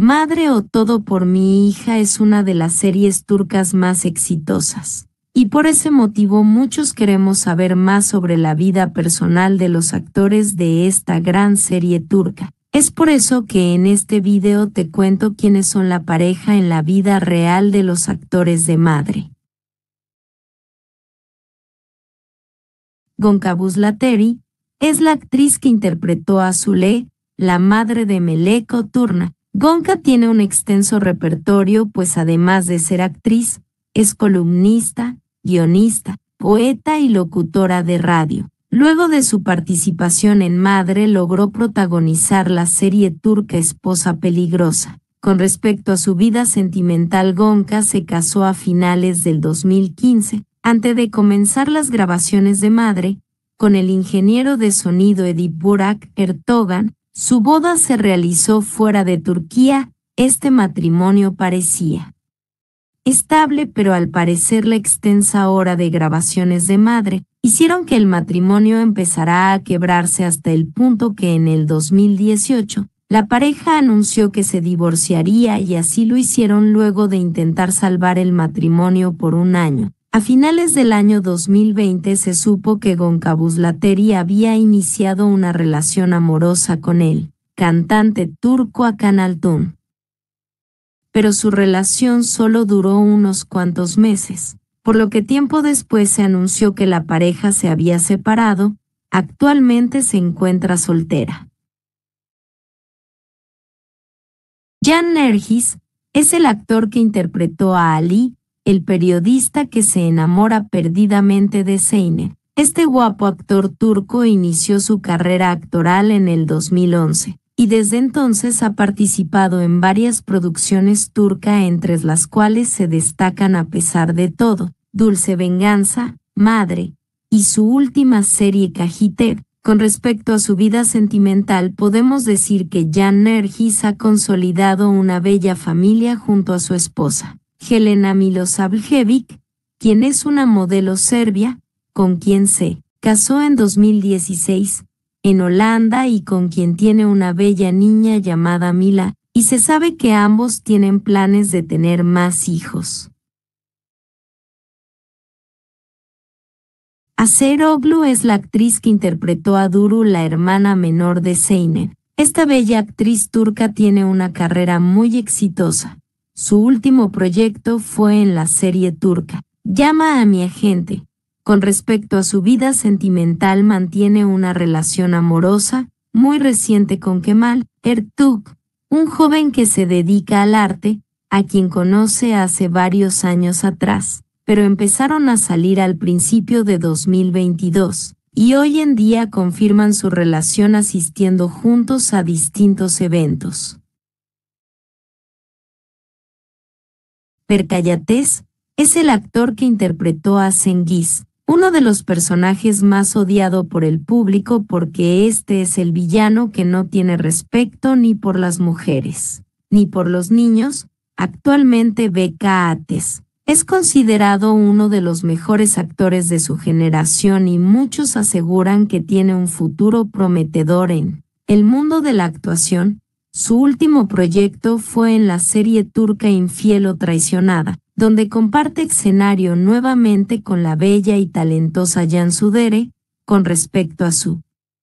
Madre o Todo por mi hija es una de las series turcas más exitosas, y por ese motivo muchos queremos saber más sobre la vida personal de los actores de esta gran serie turca. Es por eso que en este video te cuento quiénes son la pareja en la vida real de los actores de Madre. Goncabuz Lateri es la actriz que interpretó a Zule, la madre de Meleko Turna, Gonca tiene un extenso repertorio, pues además de ser actriz, es columnista, guionista, poeta y locutora de radio. Luego de su participación en Madre logró protagonizar la serie turca Esposa Peligrosa. Con respecto a su vida sentimental, Gonca se casó a finales del 2015, antes de comenzar las grabaciones de Madre, con el ingeniero de sonido Edith Burak Ertogan, su boda se realizó fuera de Turquía, este matrimonio parecía estable, pero al parecer la extensa hora de grabaciones de madre hicieron que el matrimonio empezara a quebrarse hasta el punto que en el 2018 la pareja anunció que se divorciaría y así lo hicieron luego de intentar salvar el matrimonio por un año. A finales del año 2020 se supo que Lateri había iniciado una relación amorosa con el cantante turco Akan Altun. Pero su relación solo duró unos cuantos meses, por lo que tiempo después se anunció que la pareja se había separado, actualmente se encuentra soltera. Jan Nergis es el actor que interpretó a Ali el periodista que se enamora perdidamente de Zeynep. Este guapo actor turco inició su carrera actoral en el 2011 y desde entonces ha participado en varias producciones turca entre las cuales se destacan a pesar de todo, Dulce Venganza, Madre, y su última serie Cajiter. Con respecto a su vida sentimental podemos decir que Jan Nergis ha consolidado una bella familia junto a su esposa. Helena Milosavljevic, quien es una modelo serbia, con quien se casó en 2016, en Holanda y con quien tiene una bella niña llamada Mila, y se sabe que ambos tienen planes de tener más hijos. Acer Oglu es la actriz que interpretó a Duru, la hermana menor de seinen Esta bella actriz turca tiene una carrera muy exitosa. Su último proyecto fue en la serie turca. Llama a mi agente. Con respecto a su vida sentimental mantiene una relación amorosa, muy reciente con Kemal Ertug, un joven que se dedica al arte, a quien conoce hace varios años atrás, pero empezaron a salir al principio de 2022, y hoy en día confirman su relación asistiendo juntos a distintos eventos. Percayates, es el actor que interpretó a Senguis, uno de los personajes más odiado por el público porque este es el villano que no tiene respeto ni por las mujeres, ni por los niños. Actualmente Beca es considerado uno de los mejores actores de su generación y muchos aseguran que tiene un futuro prometedor en el mundo de la actuación. Su último proyecto fue en la serie turca Infiel o Traicionada, donde comparte escenario nuevamente con la bella y talentosa Sudere, con respecto a su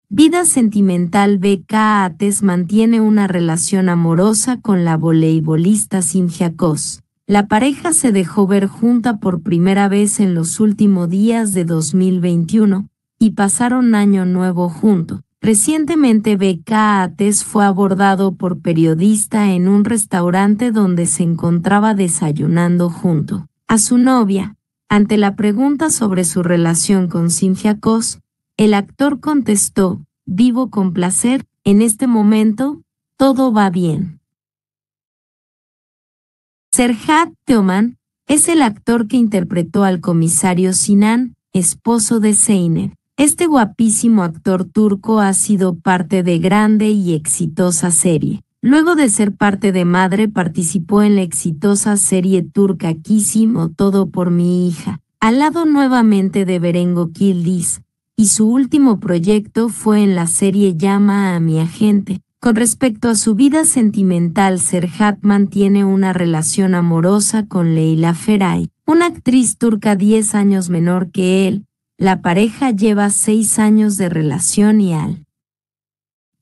vida sentimental BK Ates mantiene una relación amorosa con la voleibolista Simja Kos. La pareja se dejó ver junta por primera vez en los últimos días de 2021 y pasaron año nuevo juntos. Recientemente B.K. Ates fue abordado por periodista en un restaurante donde se encontraba desayunando junto a su novia. Ante la pregunta sobre su relación con Cynthia Cos, el actor contestó, vivo con placer, en este momento, todo va bien. Serhat Teoman es el actor que interpretó al comisario Sinan, esposo de Zeynep. Este guapísimo actor turco ha sido parte de grande y exitosa serie. Luego de ser parte de Madre participó en la exitosa serie turca Kissimo Todo por mi hija, al lado nuevamente de Berengo Kildiz, y su último proyecto fue en la serie Llama a mi agente. Con respecto a su vida sentimental, Serhat mantiene una relación amorosa con Leila Feray, una actriz turca 10 años menor que él, la pareja lleva seis años de relación y al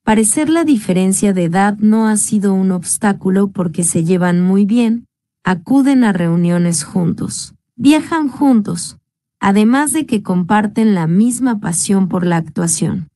parecer la diferencia de edad no ha sido un obstáculo porque se llevan muy bien, acuden a reuniones juntos, viajan juntos, además de que comparten la misma pasión por la actuación.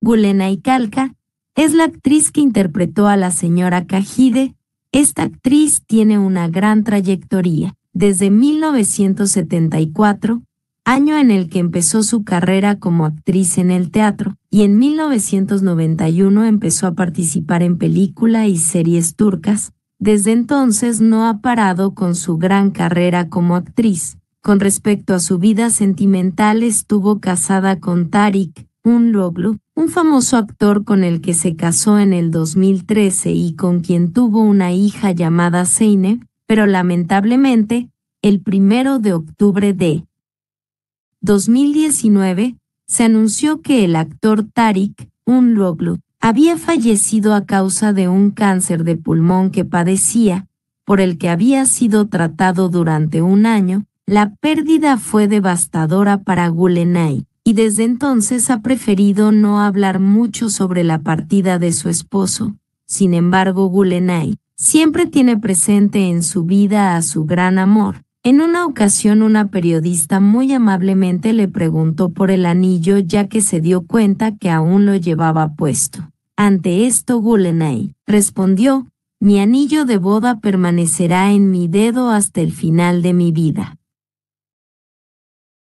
Gulena Calca es la actriz que interpretó a la señora Cajide. Esta actriz tiene una gran trayectoria desde 1974, año en el que empezó su carrera como actriz en el teatro, y en 1991 empezó a participar en película y series turcas. Desde entonces no ha parado con su gran carrera como actriz. Con respecto a su vida sentimental estuvo casada con Tarik Unloglu, un famoso actor con el que se casó en el 2013 y con quien tuvo una hija llamada Zeynep, pero lamentablemente, el primero de octubre de 2019, se anunció que el actor Tarik Unloglu había fallecido a causa de un cáncer de pulmón que padecía, por el que había sido tratado durante un año, la pérdida fue devastadora para Gulenay, y desde entonces ha preferido no hablar mucho sobre la partida de su esposo. Sin embargo, Gulenay siempre tiene presente en su vida a su gran amor. En una ocasión una periodista muy amablemente le preguntó por el anillo ya que se dio cuenta que aún lo llevaba puesto. Ante esto Gulenay respondió, mi anillo de boda permanecerá en mi dedo hasta el final de mi vida.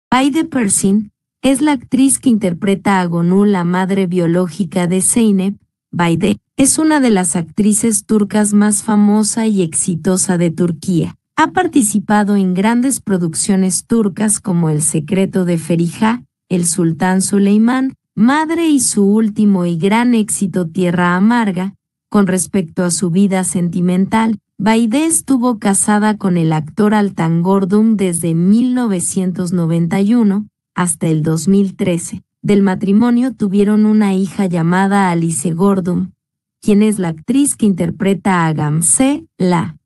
Baide Persin es la actriz que interpreta a Gonul la madre biológica de Zeynep, Baide, es una de las actrices turcas más famosa y exitosa de Turquía. Ha participado en grandes producciones turcas como El secreto de Ferijá, El sultán Suleimán, Madre y su último y gran éxito Tierra amarga. Con respecto a su vida sentimental, Baide estuvo casada con el actor Altan Gordum desde 1991 hasta el 2013. Del matrimonio tuvieron una hija llamada Alice Gordum, quien es la actriz que interpreta a Gamse, la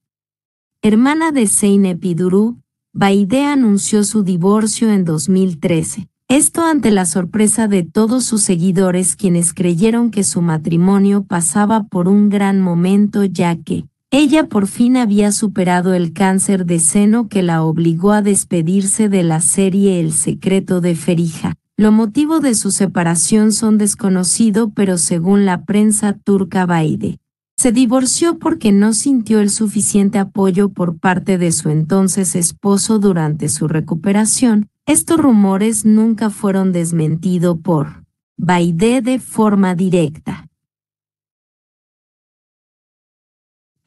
hermana de Zeynep Duru, Baide anunció su divorcio en 2013. Esto ante la sorpresa de todos sus seguidores quienes creyeron que su matrimonio pasaba por un gran momento ya que ella por fin había superado el cáncer de seno que la obligó a despedirse de la serie El secreto de Ferija. Los motivos de su separación son desconocidos, pero según la prensa turca Baide, se divorció porque no sintió el suficiente apoyo por parte de su entonces esposo durante su recuperación. Estos rumores nunca fueron desmentidos por Baide de forma directa.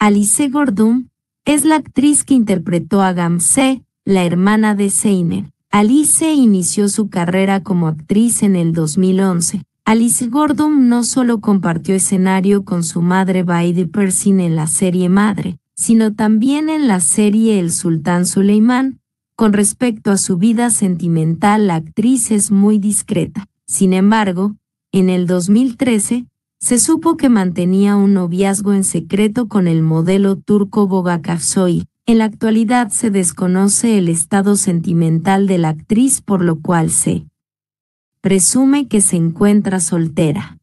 Alice Gordum es la actriz que interpretó a Gamse, la hermana de Seiner. Alice inició su carrera como actriz en el 2011. Alice Gordon no solo compartió escenario con su madre Baide Persin en la serie Madre, sino también en la serie El Sultán Suleimán. Con respecto a su vida sentimental, la actriz es muy discreta. Sin embargo, en el 2013, se supo que mantenía un noviazgo en secreto con el modelo turco Bogakafsoy. En la actualidad se desconoce el estado sentimental de la actriz por lo cual se presume que se encuentra soltera.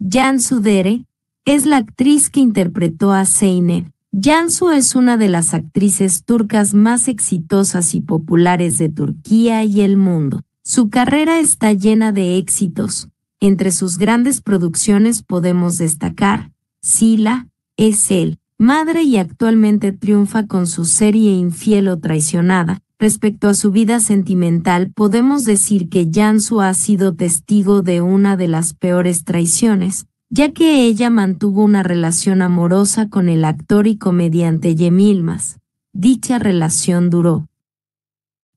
Jansu Dere es la actriz que interpretó a Zeynep. Jansu es una de las actrices turcas más exitosas y populares de Turquía y el mundo. Su carrera está llena de éxitos. Entre sus grandes producciones podemos destacar Sila, Es él, madre y actualmente triunfa con su serie Infiel o Traicionada. Respecto a su vida sentimental, podemos decir que Jansu ha sido testigo de una de las peores traiciones, ya que ella mantuvo una relación amorosa con el actor y comediante Yemilmas. Dicha relación duró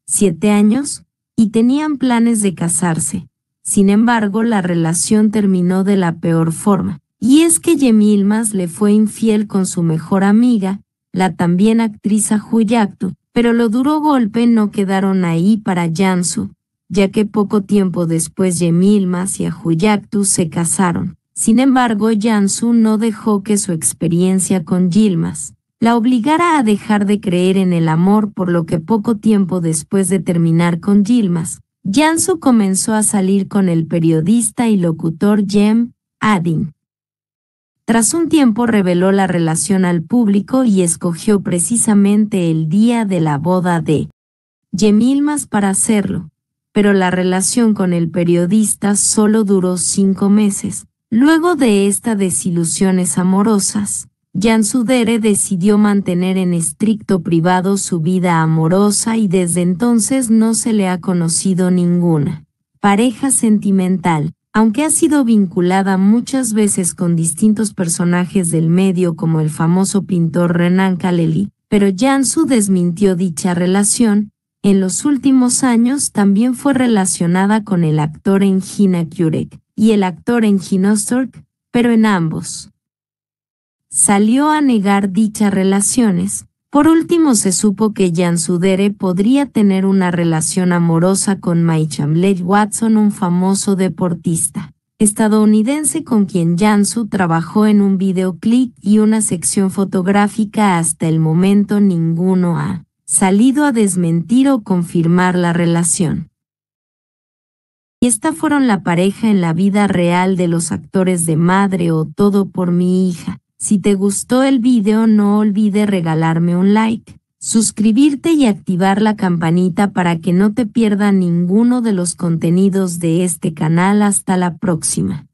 siete años y tenían planes de casarse. Sin embargo, la relación terminó de la peor forma, y es que Yemilmas le fue infiel con su mejor amiga, la también actriz Ajuyactu, pero lo duro golpe no quedaron ahí para Jansu, ya que poco tiempo después Yemilmas y Ajuyactu se casaron. Sin embargo, Jansu no dejó que su experiencia con Yilmas la obligara a dejar de creer en el amor, por lo que poco tiempo después de terminar con Yilmas, Jansu comenzó a salir con el periodista y locutor Jem Adin. Tras un tiempo reveló la relación al público y escogió precisamente el día de la boda de Yemilmas para hacerlo, pero la relación con el periodista solo duró cinco meses. Luego de estas desilusiones amorosas, Sudere decidió mantener en estricto privado su vida amorosa y desde entonces no se le ha conocido ninguna pareja sentimental. Aunque ha sido vinculada muchas veces con distintos personajes del medio como el famoso pintor Renan Kaleli, pero Jansu desmintió dicha relación, en los últimos años también fue relacionada con el actor Engina Kurek y el actor Engin pero en ambos. Salió a negar dichas relaciones, por último se supo que Jan Dere podría tener una relación amorosa con Mike Blade Watson, un famoso deportista estadounidense con quien Jansu trabajó en un videoclip y una sección fotográfica hasta el momento ninguno ha salido a desmentir o confirmar la relación. Y esta fueron la pareja en la vida real de los actores de Madre o Todo por mi hija. Si te gustó el video no olvides regalarme un like, suscribirte y activar la campanita para que no te pierdas ninguno de los contenidos de este canal. Hasta la próxima.